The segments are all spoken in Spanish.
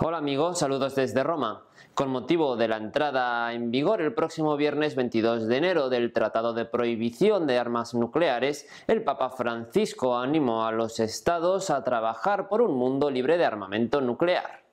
Hola amigos, saludos desde Roma. Con motivo de la entrada en vigor el próximo viernes 22 de enero del Tratado de Prohibición de Armas Nucleares, el Papa Francisco animó a los estados a trabajar por un mundo libre de armamento nuclear.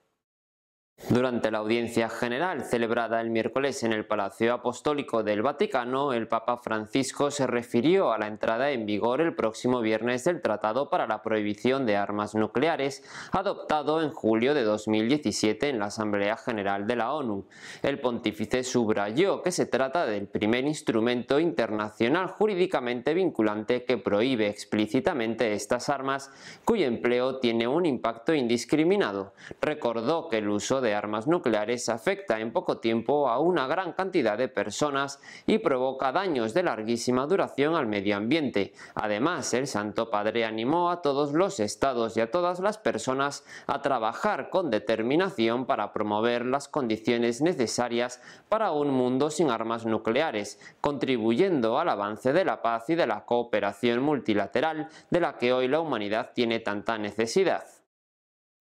Durante la audiencia general celebrada el miércoles en el Palacio Apostólico del Vaticano, el Papa Francisco se refirió a la entrada en vigor el próximo viernes del Tratado para la Prohibición de Armas Nucleares, adoptado en julio de 2017 en la Asamblea General de la ONU. El pontífice subrayó que se trata del primer instrumento internacional jurídicamente vinculante que prohíbe explícitamente estas armas, cuyo empleo tiene un impacto indiscriminado. Recordó que el uso de de armas nucleares afecta en poco tiempo a una gran cantidad de personas y provoca daños de larguísima duración al medio ambiente. Además, el Santo Padre animó a todos los estados y a todas las personas a trabajar con determinación para promover las condiciones necesarias para un mundo sin armas nucleares, contribuyendo al avance de la paz y de la cooperación multilateral de la que hoy la humanidad tiene tanta necesidad.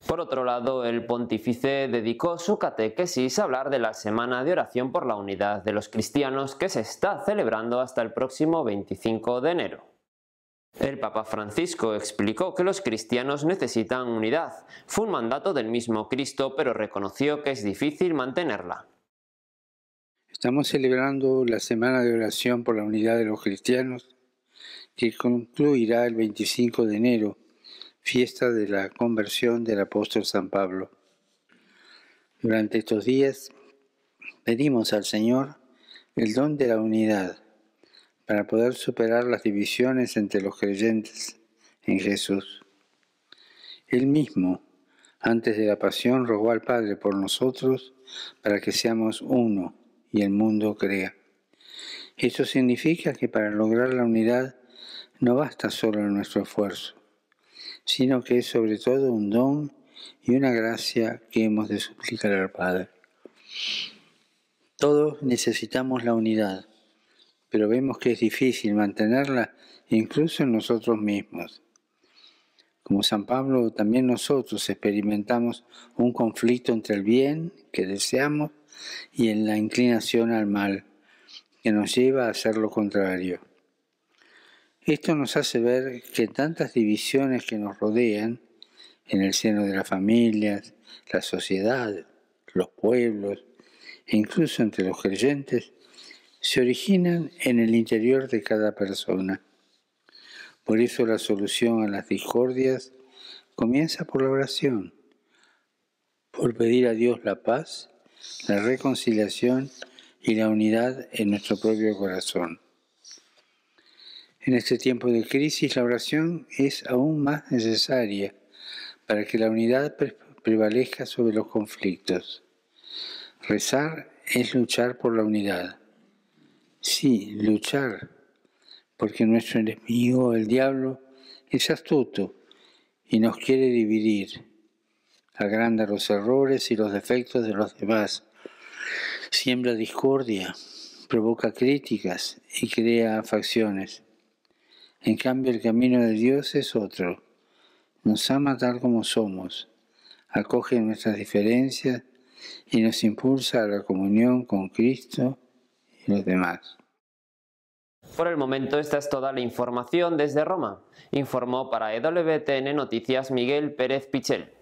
Por otro lado, el pontífice dedicó su catequesis a hablar de la Semana de Oración por la Unidad de los Cristianos que se está celebrando hasta el próximo 25 de enero. El Papa Francisco explicó que los cristianos necesitan unidad. Fue un mandato del mismo Cristo, pero reconoció que es difícil mantenerla. Estamos celebrando la Semana de Oración por la Unidad de los Cristianos, que concluirá el 25 de enero fiesta de la conversión del apóstol San Pablo. Durante estos días pedimos al Señor el don de la unidad para poder superar las divisiones entre los creyentes en Jesús. Él mismo, antes de la pasión, rogó al Padre por nosotros para que seamos uno y el mundo crea. Esto significa que para lograr la unidad no basta solo nuestro esfuerzo sino que es sobre todo un don y una gracia que hemos de suplicar al Padre. Todos necesitamos la unidad, pero vemos que es difícil mantenerla incluso en nosotros mismos. Como San Pablo, también nosotros experimentamos un conflicto entre el bien que deseamos y en la inclinación al mal, que nos lleva a hacer lo contrario. Esto nos hace ver que tantas divisiones que nos rodean, en el seno de las familias, la sociedad, los pueblos, e incluso entre los creyentes, se originan en el interior de cada persona. Por eso la solución a las discordias comienza por la oración, por pedir a Dios la paz, la reconciliación y la unidad en nuestro propio corazón. En este tiempo de crisis la oración es aún más necesaria para que la unidad prevalezca sobre los conflictos. Rezar es luchar por la unidad. Sí, luchar, porque nuestro enemigo, el diablo, es astuto y nos quiere dividir, agranda los errores y los defectos de los demás, siembra discordia, provoca críticas y crea facciones. En cambio, el camino de Dios es otro. Nos ama tal como somos, acoge nuestras diferencias y nos impulsa a la comunión con Cristo y los demás. Por el momento esta es toda la información desde Roma, informó para EWTN Noticias Miguel Pérez Pichel.